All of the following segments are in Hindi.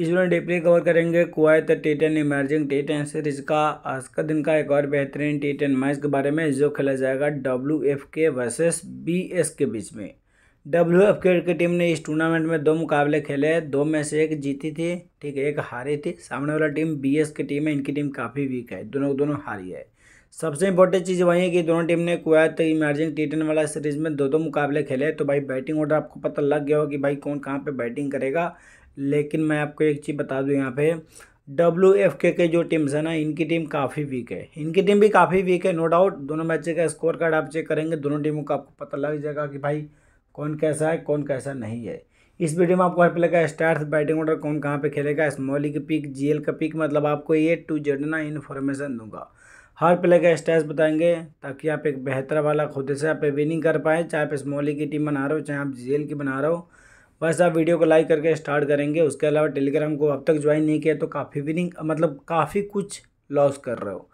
इसमें डेपली कवर करेंगे Kuwait ten emerging ten series का आज का दिन का एक और बेहतरीन टेन मैच के बारे में जो खेला जाएगा W F K versus B S K बीच में डब्ल्यू एफ के की टीम ने इस टूर्नामेंट में दो मुकाबले खेले दो में से एक जीती थी ठीक है एक हारी थी सामने वाला टीम बी एस की टीम है इनकी टीम काफ़ी वीक है दोनों दोनों हारी है सबसे इंपॉर्टेंट चीज़ वही है कि दोनों टीम ने कुवैत इमर्जिंग टेन वाला सीरीज में दो दो मुकाबले खेले तो भाई बैटिंग ऑर्डर आपको पता लग गया हो कि भाई कौन कहाँ पे बैटिंग करेगा लेकिन मैं आपको एक चीज़ बता दूँ यहाँ पे डब्ल्यू एफ के के जो टीम्स है ना इनकी टीम काफ़ी वीक है इनकी टीम भी काफ़ी वीक है नो डाउट दोनों मैच का स्कोर कार्ड आप चेक करेंगे दोनों टीमों का आपको पता लग जाएगा कि भाई कौन कैसा है कौन कैसा नहीं है इस वीडियो में आपको हर प्लेयर का स्टार्स बैटिंग ऑर्डर कौन कहाँ पे खेलेगा स्मॉली का पिक जीएल का पिक मतलब आपको ये टू जेड ना इन्फॉर्मेशन दूंगा हर प्लेयर का स्टैट्स बताएंगे ताकि आप एक बेहतर वाला खुद से आप विनिंग कर पाएँ चाहे आप स्मॉली की टीम बना रहे हो चाहे आप जीएल की बना रहे हो बस आप वीडियो को लाइक करके स्टार्ट करेंगे उसके अलावा टेलीग्राम को अब तक ज्वाइन नहीं किया तो काफ़ी भी नहीं मतलब काफ़ी कुछ लॉस कर रहे हो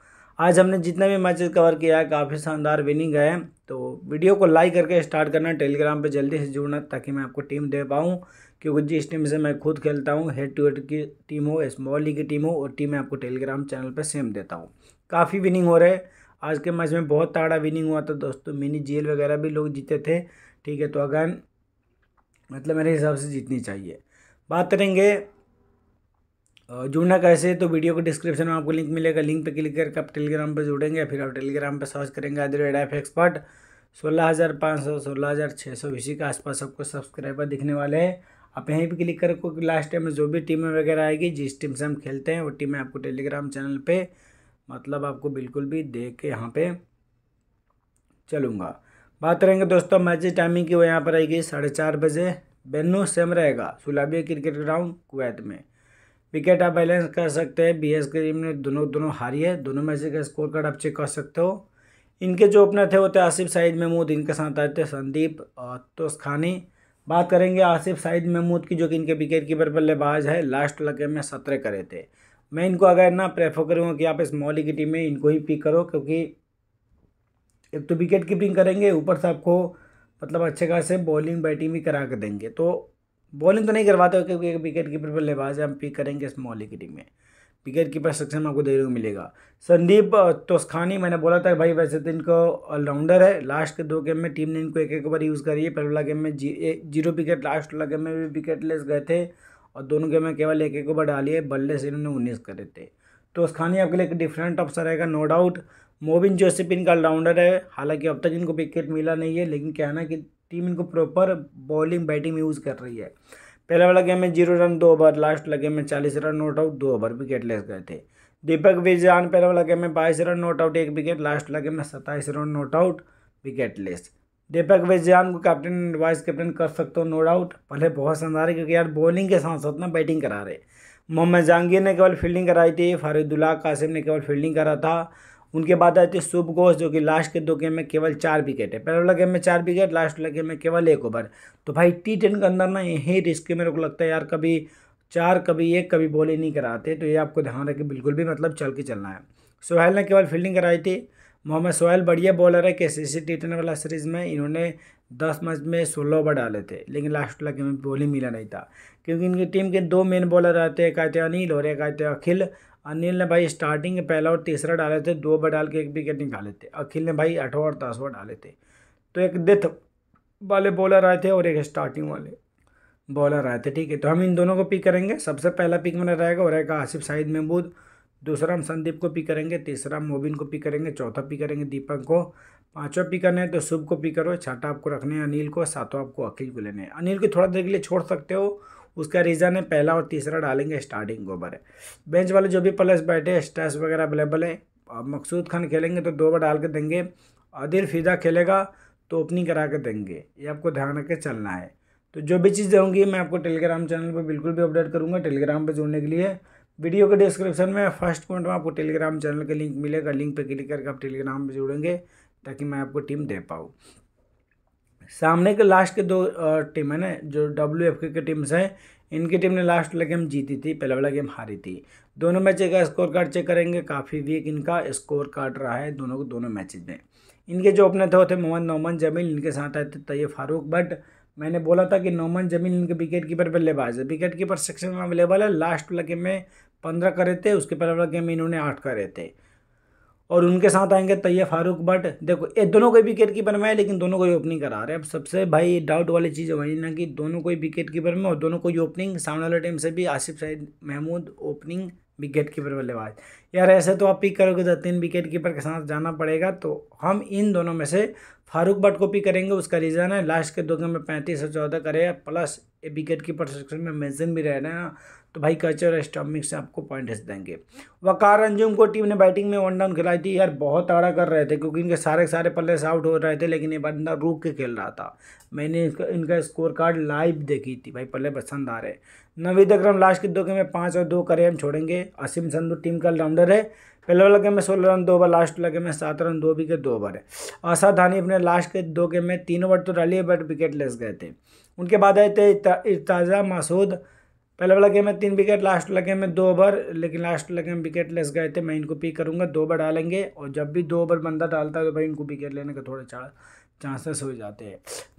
आज हमने जितना भी मैचेस कवर किया है काफ़ी शानदार विनिंग है तो वीडियो को लाइक करके स्टार्ट करना टेलीग्राम पे जल्दी से जुड़ना ताकि मैं आपको टीम दे पाऊँ क्योंकि जिस टीम से मैं खुद खेलता हूँ हेड टू हेड की टीम हो स्मॉल लीग की टीम हो और टीम मैं आपको टेलीग्राम चैनल पर सेम देता हूँ काफ़ी विनिंग हो रहे आज के मैच में बहुत ताड़ा विनिंग हुआ था दोस्तों मिनी जेल वगैरह भी लोग जीते थे ठीक है तो अगर मतलब मेरे हिसाब से जीतनी चाहिए बात करेंगे जुड़ना कैसे तो वीडियो के डिस्क्रिप्शन में आपको लिंक मिलेगा लिंक पर क्लिक करके आप टेलीग्राम पर जुड़ेंगे फिर आप टेलीग्राम पर सर्च करेंगे at the rate F expert सोलह हज़ार पाँच सौ सोलह हज़ार छः सौ इसी के आसपास आपको सब्सक्राइबर दिखने वाले हैं आप यहीं भी क्लिक करो क्योंकि लास्ट टाइम में जो भी टीमें वगैरह आएगी जिस टीम से हम खेलते हैं वो टीमें आपको टेलीग्राम चैनल पर मतलब आपको बिल्कुल भी देख के यहाँ पर चलूँगा बात करेंगे दोस्तों मैच टाइमिंग की वो यहाँ पर आएगी साढ़े चार बजे बेनू सेम रहेगा सुलाबिया क्रिकेट ग्राउंड कुवैत में विकेट आप बैलेंस कर सकते हैं बी एस की टीम ने दोनों दोनों हारी है दोनों मैच का स्कोर कार्ड आप चेक कर सकते हो इनके जो ओपनर थे वो थे आसिफ साइद महमूद इनके साथ आए थे संदीप और तोस खानी बात करेंगे आसिफ साइद महमूद की जो कि इनके विकेट कीपर बल्लेबाज है लास्ट लगे में सत्रह करे थे मैं इनको अगर ना प्रेफर करूँगा कि आप इस मौली की टीम में इनको ही पिक करो क्योंकि एक तो विकेट कीपिंग करेंगे ऊपर से आपको मतलब अच्छे खासे बॉलिंग बैटिंग भी करा के देंगे तो बॉलिंग तो नहीं करवाते क्योंकि विकेट कीपर पर लिबाज है हम पिक करेंगे इस मोहल्ले की टीम में विकेट कीपर सेक्शन में आपको देखने को मिलेगा संदीप तोस्खानी मैंने बोला था भाई वैसे तो इनको ऑलराउंडर है लास्ट के दो गेम में टीम ने इनको एक एक बार यूज़ करी है पहला गेम में जी जीरो विकेट लास्ट वाला गेम में भी विकेट लेस गए थे और दोनों गेम में केवल एक एक ओवर डाली है बल्ले से इन्होंने उन्नीस करे थे तो खानी आपके लिए एक डिफरेंट ऑप्शन रहेगा नो डाउट मोबिन जोसेफ इनका ऑलराउंडर है हालांकि अब तक इनको विकेट मिला नहीं है लेकिन कहना है कि टीम इनको प्रॉपर बॉलिंग बैटिंग यूज़ कर रही है पहले वाला गेम में जीरो रन दो ओवर लास्ट वाला गेम में चालीस रन नोट आउट दो ओवर विकेट लेस गए थे दीपक विजान पहले वाला गेम में बाईस रन नोट आउट एक विकेट लास्ट वाला गेम में सत्ताईस run not out wicketless Deepak Vijan को कैप्टन वाइस कैप्टन कर सकते हो नो डाउट पहले बहुत शानदार है क्योंकि यार बॉलिंग के साथ साथ ना बैटिंग करा रहे मोहम्मद जहांगीर ने केवल फील्डिंग कराई थी फारूदुल्ला कासिम ने केवल फील्डिंग करा था उनके बाद आती है शुभ घोष जो कि लास्ट के दो गेम में केवल चार विकेट है पहले वाला गेम में चार विकेट लास्ट वाला गेम में केवल एक ओवर तो भाई टी टेन के अंदर ना यही रिस्क मेरे को लगता है यार कभी चार कभी एक कभी बॉल नहीं कराते तो ये आपको ध्यान रखें बिल्कुल भी मतलब चल के चलना है सोहेल ने केवल फील्डिंग कराई थी मोहम्मद सोहेल बढ़िया बॉलर है K C C T ten वाला सीरीज में इन्होंने दस मैच में सोलह ओवर डाले थे लेकिन लास्ट वाला गेम में बॉलिंग मिला नहीं था क्योंकि इनकी टीम के दो मेन बॉलर आते हैं कहते अनिल और एक आते अखिल अनिल ने भाई स्टार्टिंग में पहला और तीसरा डाले थे दो बार डाल के एक विकेट निकाले थे अखिल ने भाई आठवा और दसवां डाले थे तो एक डेथ वाले बॉलर आए थे और एक स्टार्टिंग वाले बॉलर आए थे ठीक है तो हम इन दोनों को पिक करेंगे सबसे पहला पिक मेरा रहेगा और रहेगा आसिफ साहिद महमूद दूसरा हम संदीप को पिक करेंगे तीसरा मोबिन को पिक करेंगे चौथा पिक करेंगे दीपक को पाँचवा पिक करने है तो शुभ को पिक करो छठा आपको रखने हैं अनिल को सातवा आपको अखिल को लेने हैं अनिल को थोड़ा देर के लिए छोड़ सकते हो उसका रीज़न है पहला और तीसरा डालेंगे स्टार्टिंग ओवर है बेंच वाले जो भी प्लस बैठे स्टैस वगैरह अवेलेबल है मकसूद खान खेलेंगे तो दो बार डाल के देंगे अदिल फिदा खेलेगा तो ओपनिंग करा के देंगे ये आपको ध्यान रख के चलना है तो जो भी चीज़ दूँगी मैं आपको टेलीग्राम चैनल पर बिल्कुल भी अपडेट करूँगा टेलीग्राम पर जुड़ने के लिए वीडियो के डिस्क्रिप्शन में फर्स्ट पॉइंट में आपको टेलीग्राम चैनल का लिंक मिलेगा लिंक पर क्लिक करके आप टेलीग्राम पर जुड़ेंगे ताकि मैं आपको टीम दे पाऊँ सामने के लास्ट के दो टीम है ना जो डब्ल्यू एफ के टीम्स हैं इनकी टीम ने लास्ट वाला गेम जीती थी पहला वाला गेम हारी थी दोनों मैच का स्कोर कार्ड चेक करेंगे काफ़ी वीक इनका स्कोर कार्ड रहा है दोनों को दोनों मैचेज में इनके जो ओपनर थे वो थे मोहम्मद नोमन जमील इनके साथ आए थे तैयब फारूक बट मैंने बोला था कि नोमन जमील इनके विकेट कीपर बल्लेबाज है विकेट कीपर सेक्शन में अवेलेबल है लास्ट वाला गेम में पंद्रह करे थे उसके पहले वाला गेम में इन्होंने आठ करे थे और उनके साथ आएंगे तैयब फारूक भट्ट देखो ये दोनों कोई विकेट कीपर में है लेकिन दोनों कोई ओपनिंग करा रहे हैं अब सबसे भाई डाउट वाली चीज़ वही ना कि दोनों कोई विकेट कीपर में और दोनों कोई ओपनिंग सामने वाले टीम से भी Asif Saeed Mahmood opening wicket keeper बल्लेबाज यार ऐसे तो आप पिक करोगे तो तीन विकेट कीपर के साथ जाना पड़ेगा तो हम इन दोनों में से फारूक बट कॉपी करेंगे उसका रीज़न है लास्ट के दो गेम में पैंतीस और चौदह करे प्लस ए विकेट की सेक्शन में मेजन भी रह रहे हैं तो भाई कचर और स्टॉमिक से आपको पॉइंट हंस देंगे वकार अंजुम को टीम ने बैटिंग में वन डाउन खिलाई थी यार बहुत तगड़ा कर रहे थे क्योंकि इनके सारे सारे पल्ले आउट हो रहे थे लेकिन ये बंदा रुक के खेल रहा था मैंने इनका, इनका स्कोर कार्ड लाइव देखी थी भाई पल्ले पसंद आ रहे नवीद अक्रम लास्ट के दो गेम में पाँच और दो करे हम छोड़ेंगे असीम संधु टीम का ऑलराउंडर है पहले वाला गेम में सोलह रन दो ओवर लास्ट वाला गेम में सात रन दो विकेट दो ओवर है असाधानी अपने लास्ट के दो गेम में तीन ओवर तो डालिए बट विकेट लेस गए थे उनके बाद आए थे इर्ताजा मासूद पहले वाला गेम में तीन विकेट लास्ट वाला गेम में दो ओवर लेकिन लास्ट वाला गेम विकेट लेस गए थे मैं इनको पिक करूँगा दो ओवर डालेंगे और जब भी दो ओवर बंदा डालता है तो भाई इनको विकेट लेने का थोड़ा चार चांसेस हो जाते हैं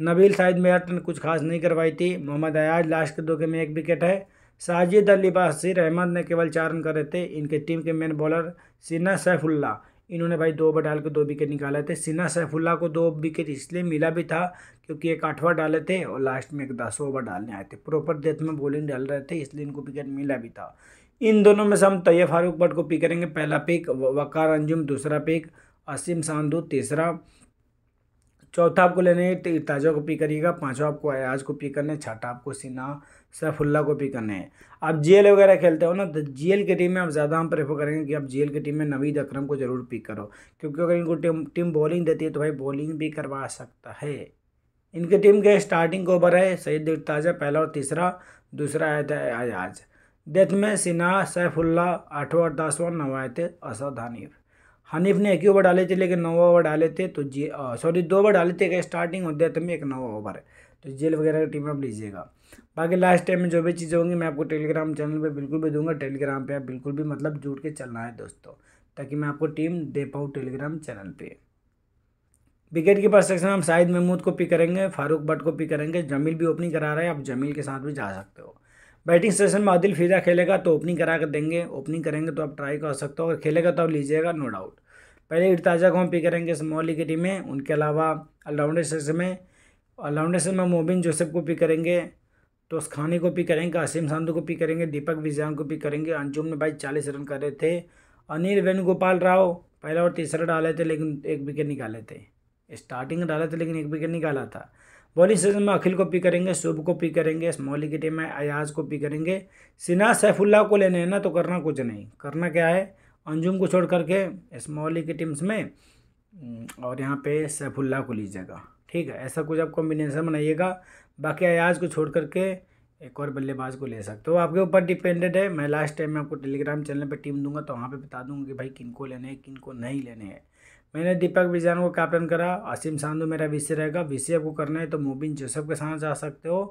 नबील शायद मेरठ ने कुछ खास नहीं करवाई थी मोहम्मद अयाज लास्ट के दो गेम में एक विकेट है साजिद अली बासिर अहमद ने केवल चार रन करे थे इनके टीम के मेन बॉलर सिना सैफुल्ला इन्होंने भाई दो ओवर डाल के दो विकेट निकाले थे सिना सैफुल्ला को दो विकेट इसलिए मिला भी था क्योंकि एक आठवा डाले थे और लास्ट में एक दस ओवर डालने आए थे प्रॉपर डेथ में बॉलिंग डाल रहे थे इसलिए इनको विकेट मिला भी था इन दोनों में से हम तैयब फारूक भट्ट को पिक करेंगे पहला पिक वकार अंजुम दूसरा पिक असीम सांधु तीसरा चौथा आपको लेने ताजा को पी करिएगा पाँचवा आपको अयाज को पी करने छठा आपको सिन्हा सैफुल्ला को पी करने है आप एल वगैरह खेलते हो ना तो एल की टीम में आप ज़्यादा हम प्रेफर करेंगे कि आप एल की टीम में नवीद अक्रम को ज़रूर पिक करो क्योंकि अगर इनको टीम टीम बॉलिंग देती है तो भाई बॉलिंग भी करवा सकता है इनकी टीम के स्टार्टिंग ओवर है सईद ताज़ा पहला और तीसरा दूसरा आयत है अयाज डेथ में सिन्हा सैफुल्ला आठवा और दसवां नवायत असद हनीफ हनीफ ने एक ओवर डाले थे लेकिन नौ ओवर डाले थे तो जे सॉरी दो ओवर डाले थे स्टार्टिंग होते देते में एक नौ ओवर है तो जेल वगैरह की टीम आप लीजिएगा बाकी लास्ट टाइम में जो भी चीज़ें होंगी मैं आपको टेलीग्राम चैनल पे बिल्कुल भी दूंगा टेलीग्राम पे आप बिल्कुल भी मतलब जुड़ के चलना है दोस्तों ताकि मैं आपको टीम दे पाऊँ टेलीग्राम चैनल पर विकेट कीपर सेक्शन हम शाहिद महमूद को पिक करेंगे फारूक भट्ट को पिक करेंगे जमील भी ओपनिंग करा रहा है आप जमील के साथ भी जा सकते हो बैटिंग सेशन में आदिल फिजा खेलेगा तो ओपनिंग करा कर देंगे ओपनिंग करेंगे तो आप ट्राई कर सकते हो अगर खेलेगा तो आप लीजिएगा नो डाउट पहले इर्ताजा को हम पिक करेंगे स्मॉल लीग की टीम में उनके अलावा ऑलराउंडर सेशन में ऑलराउंडर सेशन में मोबिन जोसेफ को पिक करेंगे तो खानी को पिक करेंगे असीम सांधू को पिक करेंगे दीपक विजयांग को पिक करेंगे अंजुम ने भाई चालीस रन करे थे अनिल वेणुगोपाल राव पहला और तीसरा डाले थे लेकिन एक विकेट निकाले थे स्टार्टिंग डाले थे लेकिन एक विकेट निकाला था बॉलिंग सेशन में अखिल को पिक करेंगे शुभ को पिक करेंगे स्मॉली की टीम में अयाज को पिक करेंगे सिन्हा सैफुल्ला को लेने हैं ना तो करना कुछ नहीं करना क्या है अंजुम को छोड़ करके स्मॉली की टीम्स में हम्म, और यहाँ पे सैफुल्ला को लीजिएगा ठीक है ऐसा कुछ आप कॉम्बिनेशन बनाइएगा बाकी अयाज को छोड़ करके एक और बल्लेबाज को ले सकते हो आपके ऊपर डिपेंडेड है मैं लास्ट टाइम में आपको टेलीग्राम चैनल पर टीम दूंगा तो वहाँ पर बता दूंगा कि भाई किन को लेने हैं किन को नहीं लेने हैं मैंने दीपक बिजान को कैप्टन करा असीम सांधु मेरा वीसी रहेगा वीसी आपको करना है तो मोबिन जोसेफ के साथ जा सकते हो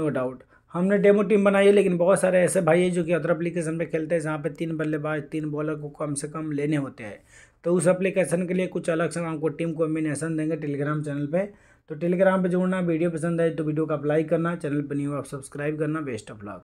नो डाउट हमने डेमो टीम बनाई है लेकिन बहुत सारे ऐसे भाई हैं जो कि अदर अप्लीकेशन पर खेलते हैं जहाँ पे तीन बल्लेबाज तीन बॉलर को कम से कम लेने होते हैं तो उस एप्लीकेशन के लिए कुछ अलग से हमको टीम कॉम्बिनेशन देंगे टेलीग्राम चैनल पे तो टेलीग्राम पे जोड़ना वीडियो पसंद आए तो वीडियो का अप्लाई करना चैनल पर हो आप सब्सक्राइब करना बेस्ट ऑफ लक